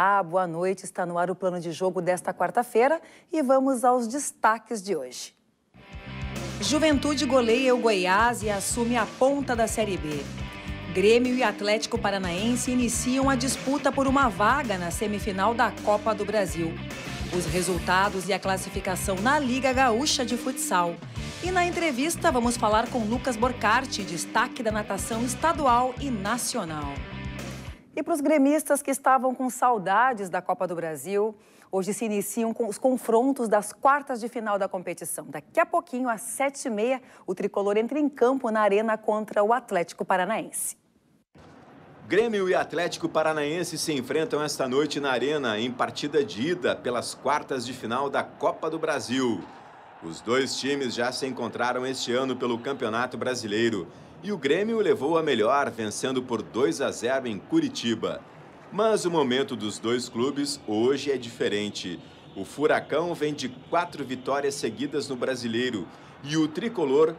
Olá, boa noite. Está no ar o plano de jogo desta quarta-feira e vamos aos destaques de hoje. Juventude goleia o Goiás e assume a ponta da Série B. Grêmio e Atlético Paranaense iniciam a disputa por uma vaga na semifinal da Copa do Brasil. Os resultados e a classificação na Liga Gaúcha de Futsal. E na entrevista vamos falar com Lucas Borcarte, destaque da natação estadual e nacional. E para os gremistas que estavam com saudades da Copa do Brasil, hoje se iniciam com os confrontos das quartas de final da competição. Daqui a pouquinho, às 7h30, o tricolor entra em campo na arena contra o Atlético Paranaense. Grêmio e Atlético Paranaense se enfrentam esta noite na Arena em partida de ida pelas quartas de final da Copa do Brasil. Os dois times já se encontraram este ano pelo Campeonato Brasileiro e o Grêmio levou a melhor, vencendo por 2 a 0 em Curitiba. Mas o momento dos dois clubes hoje é diferente. O Furacão vem de quatro vitórias seguidas no Brasileiro e o tricolor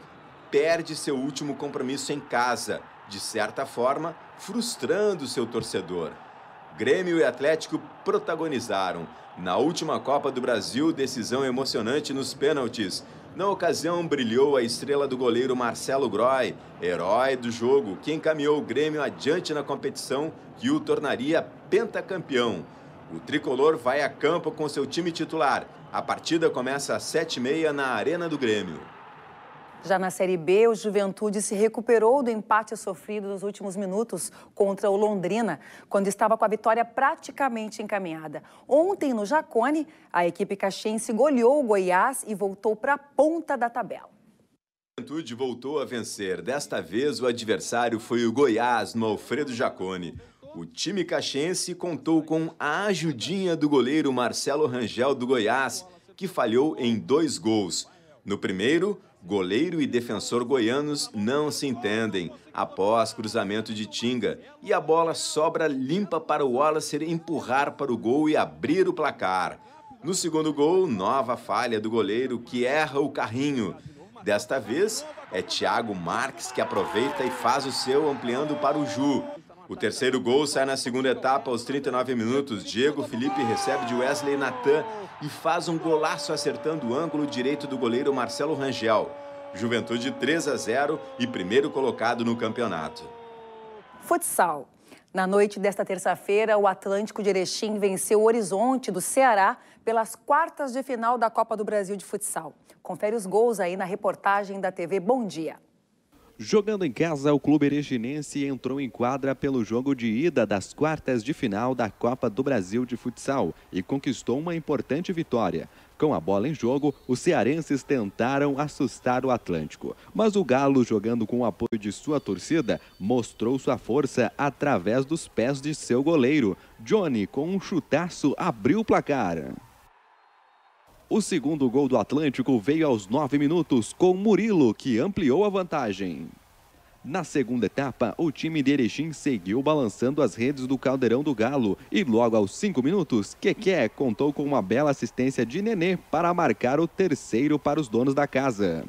perde seu último compromisso em casa, de certa forma, frustrando seu torcedor. Grêmio e Atlético protagonizaram. Na última Copa do Brasil, decisão emocionante nos pênaltis. Na ocasião, brilhou a estrela do goleiro Marcelo Groy, herói do jogo, que encaminhou o Grêmio adiante na competição que o tornaria pentacampeão. O tricolor vai a campo com seu time titular. A partida começa às 7h30 na Arena do Grêmio. Já na Série B, o Juventude se recuperou do empate sofrido nos últimos minutos contra o Londrina, quando estava com a vitória praticamente encaminhada. Ontem, no Jacone, a equipe caxiense goleou o Goiás e voltou para a ponta da tabela. O Juventude voltou a vencer. Desta vez, o adversário foi o Goiás, no Alfredo Jacone. O time caxiense contou com a ajudinha do goleiro Marcelo Rangel do Goiás, que falhou em dois gols. No primeiro, Goleiro e defensor goianos não se entendem após cruzamento de Tinga e a bola sobra limpa para o Wallace empurrar para o gol e abrir o placar. No segundo gol, nova falha do goleiro que erra o carrinho. Desta vez é Thiago Marques que aproveita e faz o seu ampliando para o Ju. O terceiro gol sai na segunda etapa aos 39 minutos. Diego Felipe recebe de Wesley Natan e faz um golaço acertando o ângulo direito do goleiro Marcelo Rangel. Juventude 3 a 0 e primeiro colocado no campeonato. Futsal. Na noite desta terça-feira, o Atlântico de Erechim venceu o Horizonte do Ceará pelas quartas de final da Copa do Brasil de Futsal. Confere os gols aí na reportagem da TV Bom Dia. Jogando em casa, o clube ereginense entrou em quadra pelo jogo de ida das quartas de final da Copa do Brasil de Futsal e conquistou uma importante vitória. Com a bola em jogo, os cearenses tentaram assustar o Atlântico, mas o Galo, jogando com o apoio de sua torcida, mostrou sua força através dos pés de seu goleiro. Johnny, com um chutaço, abriu o placar. O segundo gol do Atlântico veio aos 9 minutos com Murilo, que ampliou a vantagem. Na segunda etapa, o time de Erechim seguiu balançando as redes do Caldeirão do Galo e logo aos 5 minutos, Keké contou com uma bela assistência de Nenê para marcar o terceiro para os donos da casa.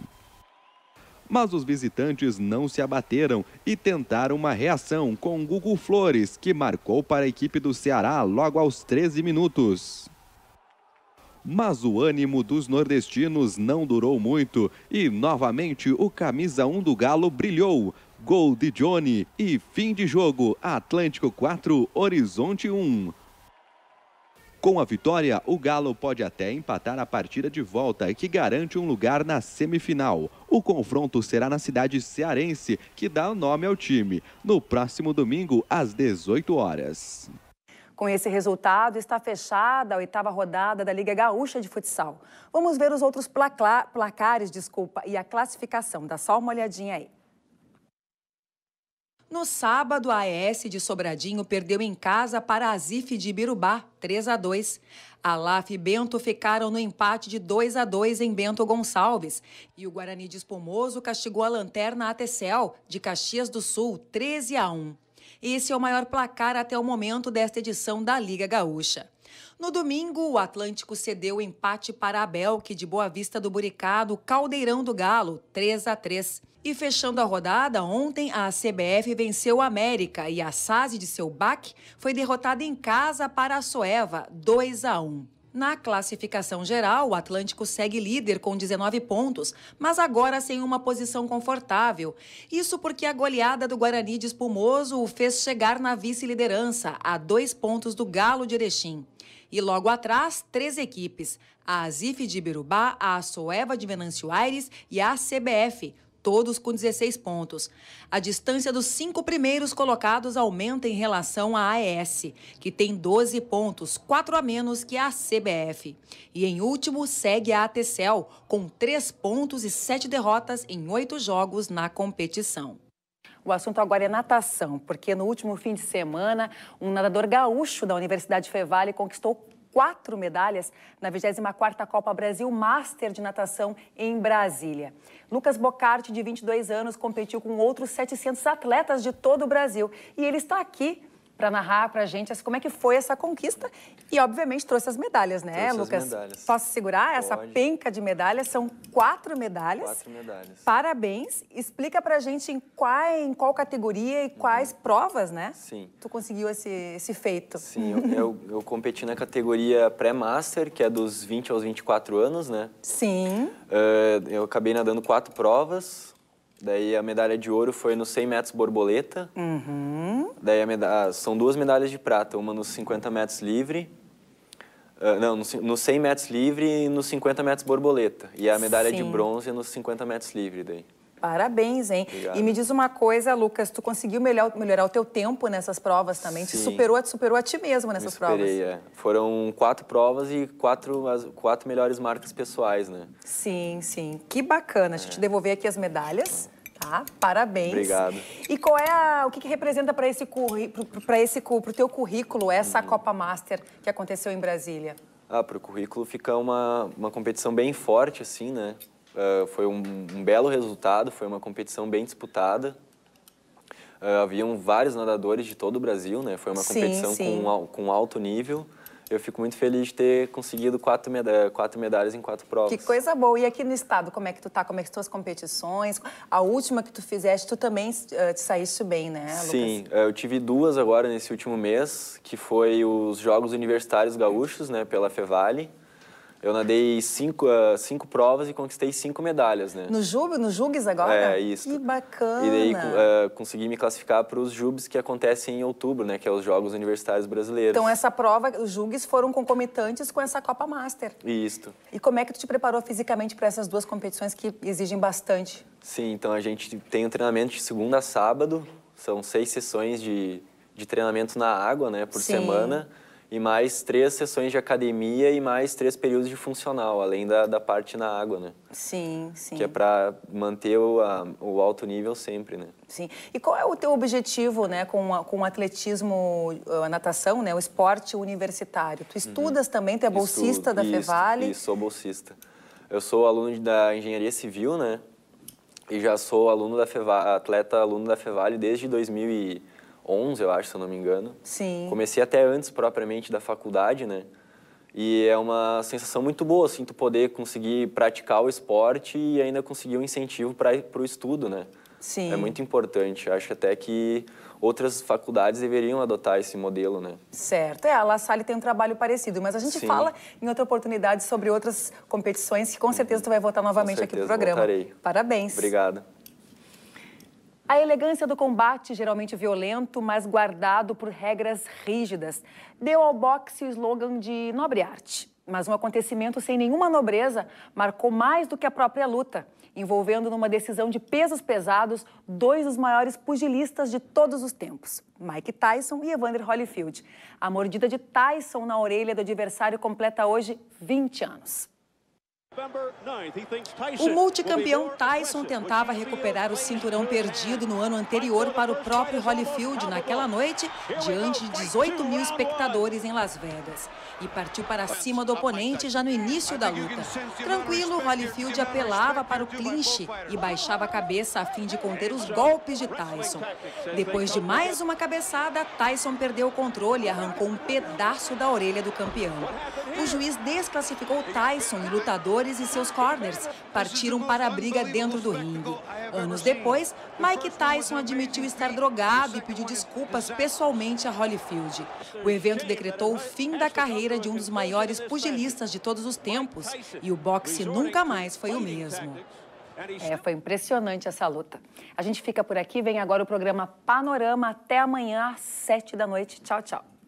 Mas os visitantes não se abateram e tentaram uma reação com Gugu Flores, que marcou para a equipe do Ceará logo aos 13 minutos. Mas o ânimo dos nordestinos não durou muito e novamente o camisa 1 do Galo brilhou. Gol de Johnny e fim de jogo: Atlântico 4, Horizonte 1. Com a vitória, o Galo pode até empatar a partida de volta, que garante um lugar na semifinal. O confronto será na cidade cearense, que dá o nome ao time, no próximo domingo, às 18 horas. Com esse resultado, está fechada a oitava rodada da Liga Gaúcha de Futsal. Vamos ver os outros placla... placares, desculpa, e a classificação. Dá só uma olhadinha aí. No sábado, a AES de Sobradinho perdeu em casa para a Azif de Ibirubá, 3 a 2. A e Bento ficaram no empate de 2 a 2 em Bento Gonçalves. E o Guarani de Espumoso castigou a Lanterna Atecel, de Caxias do Sul, 13 a 1. Esse é o maior placar até o momento desta edição da Liga Gaúcha. No domingo, o Atlântico cedeu o empate para a Belk de Boa Vista do Buricado, Caldeirão do Galo, 3 a 3. E fechando a rodada, ontem a CBF venceu a América e a SASE de seu foi derrotada em casa para a Soeva, 2 a 1. Na classificação geral, o Atlântico segue líder com 19 pontos, mas agora sem uma posição confortável. Isso porque a goleada do Guarani de Espumoso o fez chegar na vice-liderança, a dois pontos do Galo de Erechim. E logo atrás, três equipes: a Azif de Birubá, a Soeva de Venâncio Aires e a CBF todos com 16 pontos. A distância dos cinco primeiros colocados aumenta em relação à AES, que tem 12 pontos, quatro a menos que a CBF. E em último segue a ATCEL, com 3 pontos e 7 derrotas em oito jogos na competição. O assunto agora é natação, porque no último fim de semana, um nadador gaúcho da Universidade Fevale conquistou quatro medalhas na 24ª Copa Brasil Master de Natação em Brasília. Lucas Bocarte, de 22 anos, competiu com outros 700 atletas de todo o Brasil e ele está aqui para narrar para a gente como é que foi essa conquista e, obviamente, trouxe as medalhas, né, trouxe Lucas? As medalhas. Posso segurar? Pode. Essa penca de medalhas, são quatro medalhas. Quatro medalhas. Parabéns. Explica para a gente em qual, em qual categoria e uhum. quais provas, né? Sim. Tu conseguiu esse, esse feito. Sim, eu, eu, eu competi na categoria pré-master, que é dos 20 aos 24 anos, né? Sim. Uh, eu acabei nadando quatro provas. Daí a medalha de ouro foi no 100 metros borboleta. Uhum. Daí ah, são duas medalhas de prata, uma nos 50 metros livre, uh, não, nos 100 metros livre e nos 50 metros borboleta. E a medalha Sim. de bronze nos 50 metros livre daí. Parabéns, hein? Obrigado. E me diz uma coisa, Lucas, tu conseguiu melhor, melhorar o teu tempo nessas provas também? Sim. Te superou, superou a ti mesmo nessas me superei, provas? É. Foram quatro provas e quatro, as, quatro melhores marcas pessoais, né? Sim, sim. Que bacana. É. Deixa eu te devolver aqui as medalhas tá? Parabéns. Obrigado. E qual é a, o que, que representa para esse para esse para o teu currículo essa uhum. Copa Master que aconteceu em Brasília? Ah, para o currículo fica uma, uma competição bem forte assim, né? Uh, foi um, um, belo resultado, foi uma competição bem disputada. Uh, haviam vários nadadores de todo o Brasil, né? Foi uma sim, competição sim. Com, com alto nível eu fico muito feliz de ter conseguido quatro, meda quatro medalhas em quatro provas. Que coisa boa. E aqui no estado, como é que tu tá? Como é que estão as competições? A última que tu fizeste, tu também uh, te saíste bem, né, Lucas? Sim, eh, eu tive duas agora nesse último mês, que foi os Jogos Universitários Gaúchos, né, pela Fevale. Eu nadei cinco, uh, cinco provas e conquistei cinco medalhas, né? No Jubes, no Jubes agora? É, isso. Que bacana! E daí uh, consegui me classificar para os Jubes que acontecem em outubro, né? Que é os Jogos Universitários Brasileiros. Então essa prova, os Jubes foram concomitantes com essa Copa Master. Isso. E como é que tu te preparou fisicamente para essas duas competições que exigem bastante? Sim, então a gente tem um treinamento de segunda a sábado. São seis sessões de, de treinamento na água, né? Por Sim. semana. Sim e mais três sessões de academia e mais três períodos de funcional, além da, da parte na água, né? Sim, sim. Que é para manter o, a, o alto nível sempre, né? Sim. E qual é o teu objetivo, né, com, a, com o atletismo, a ah, natação, né, o esporte universitário? Tu uhum. estudas uhum. também, tu é bolsista Estudo, da isso, Fevale? Isso, sou bolsista. Eu sou aluno da engenharia civil, né? E já sou aluno da Fevale, atleta aluno da Fevale desde 2000 e 11, eu acho, se eu não me engano. Sim. Comecei até antes propriamente da faculdade, né? E é uma sensação muito boa, assim, tu poder conseguir praticar o esporte e ainda conseguir um incentivo para o estudo, né? Sim. É muito importante. Acho até que outras faculdades deveriam adotar esse modelo, né? Certo. É, a La Salle tem um trabalho parecido, mas a gente Sim. fala em outra oportunidade sobre outras competições que com uhum. certeza tu vai voltar novamente certeza, aqui no programa. Voltarei. Parabéns. Obrigado. A elegância do combate, geralmente violento, mas guardado por regras rígidas, deu ao boxe o slogan de nobre arte. Mas um acontecimento sem nenhuma nobreza marcou mais do que a própria luta, envolvendo numa decisão de pesos pesados dois dos maiores pugilistas de todos os tempos, Mike Tyson e Evander Holyfield. A mordida de Tyson na orelha do adversário completa hoje 20 anos. O multicampeão Tyson tentava recuperar o cinturão perdido no ano anterior para o próprio Holyfield naquela noite, diante de 18 mil espectadores em Las Vegas. E partiu para cima do oponente já no início da luta. Tranquilo, Holyfield apelava para o clinch e baixava a cabeça a fim de conter os golpes de Tyson. Depois de mais uma cabeçada, Tyson perdeu o controle e arrancou um pedaço da orelha do campeão. O juiz desclassificou Tyson e lutador e seus corners partiram para a briga dentro do ringue. Anos depois, Mike Tyson admitiu estar drogado e pediu desculpas pessoalmente a Holyfield. O evento decretou o fim da carreira de um dos maiores pugilistas de todos os tempos e o boxe nunca mais foi o mesmo. É, foi impressionante essa luta. A gente fica por aqui, vem agora o programa Panorama. Até amanhã, às sete da noite. Tchau, tchau.